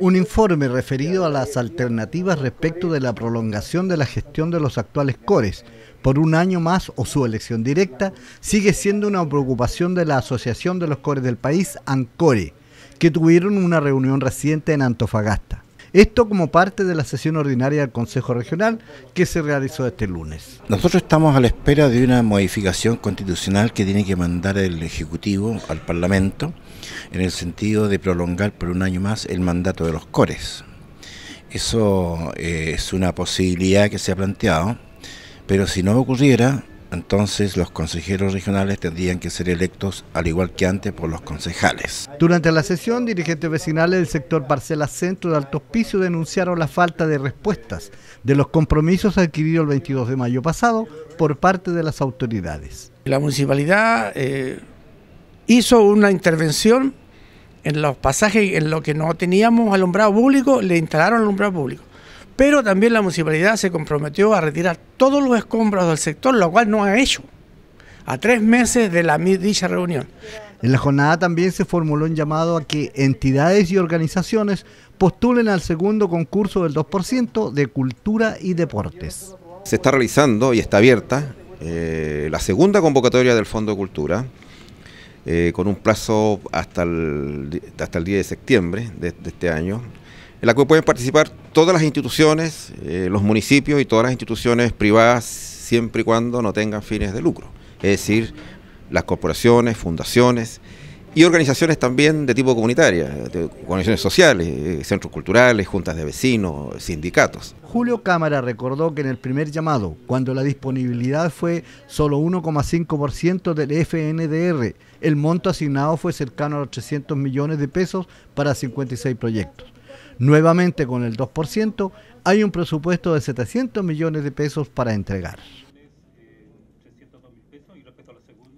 Un informe referido a las eh, alternativas respecto eh, de la prolongación de la gestión de los actuales cores por un año más o su elección directa sigue siendo una preocupación de la Asociación de los Cores del País, ANCORE, que tuvieron una reunión reciente en Antofagasta. Esto como parte de la sesión ordinaria del Consejo Regional que se realizó este lunes. Nosotros estamos a la espera de una modificación constitucional que tiene que mandar el Ejecutivo al Parlamento en el sentido de prolongar por un año más el mandato de los CORES. Eso eh, es una posibilidad que se ha planteado, pero si no ocurriera, entonces los consejeros regionales tendrían que ser electos al igual que antes por los concejales. Durante la sesión, dirigentes vecinales del sector Parcela Centro de Alto Hospicio denunciaron la falta de respuestas de los compromisos adquiridos el 22 de mayo pasado por parte de las autoridades. La municipalidad eh, hizo una intervención en los pasajes en los que no teníamos alumbrado público, le instalaron alumbrado público. Pero también la municipalidad se comprometió a retirar todos los escombros del sector, lo cual no ha hecho, a tres meses de la dicha reunión. En la jornada también se formuló un llamado a que entidades y organizaciones postulen al segundo concurso del 2% de Cultura y Deportes. Se está realizando y está abierta eh, la segunda convocatoria del Fondo de Cultura, eh, con un plazo hasta el, hasta el 10 de septiembre de este año, en la cual pueden participar todas las instituciones, eh, los municipios y todas las instituciones privadas, siempre y cuando no tengan fines de lucro. Es decir, las corporaciones, fundaciones y organizaciones también de tipo comunitaria, de organizaciones sociales, eh, centros culturales, juntas de vecinos, sindicatos. Julio Cámara recordó que en el primer llamado, cuando la disponibilidad fue solo 1,5% del FNDR, el monto asignado fue cercano a los 300 millones de pesos para 56 proyectos. Nuevamente con el 2%, hay un presupuesto de 700 millones de pesos para entregar. Eh,